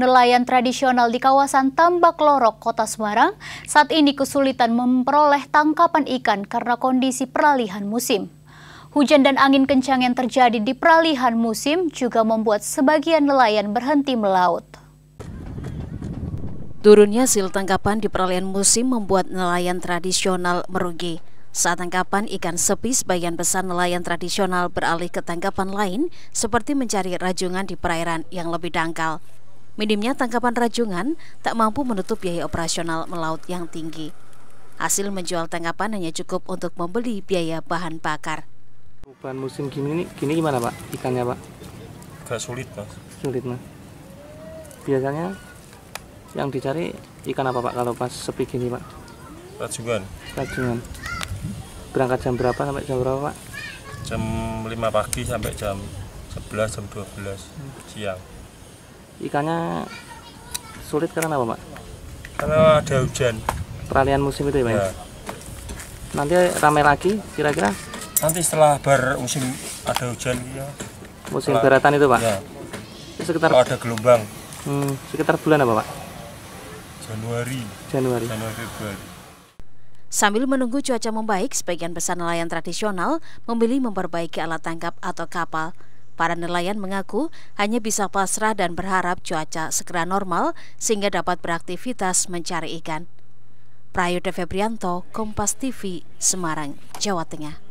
nelayan tradisional di kawasan Tambak Lorok, Kota Semarang saat ini kesulitan memperoleh tangkapan ikan karena kondisi peralihan musim. Hujan dan angin kencang yang terjadi di peralihan musim juga membuat sebagian nelayan berhenti melaut. Turunnya hasil tangkapan di peralihan musim membuat nelayan tradisional merugi. Saat tangkapan ikan sepi, sebagian besar nelayan tradisional beralih ke tangkapan lain seperti mencari rajungan di perairan yang lebih dangkal. Minimnya tangkapan rajungan tak mampu menutup biaya operasional melaut yang tinggi. Hasil menjual tangkapan hanya cukup untuk membeli biaya bahan bakar. Perubahan musim gini, gini gimana Pak ikannya Pak? Gak sulit Mas. Sulit Mas. Biasanya yang dicari ikan apa Pak kalau pas sepi gini Pak? Rajungan. Rajungan. Berangkat jam berapa sampai jam berapa Pak? Jam 5 pagi sampai jam 11 jam 12 siang ikannya sulit karena apa pak? karena ada hujan peralihan musim itu ya pak? Ya. ya. nanti ramai lagi kira-kira? nanti setelah bar musim ada hujan ya. musim setelah, beratan itu pak? ya sekitar Kalau ada gelombang hmm, sekitar bulan apa pak? Januari Januari, Januari Februari Sambil menunggu cuaca membaik, sebagian besar nelayan tradisional memilih memperbaiki alat tangkap atau kapal Para nelayan mengaku hanya bisa pasrah dan berharap cuaca segera normal sehingga dapat beraktivitas mencari ikan. Prayuda Febrianto, Kompas TV, Semarang, Jawa Tengah.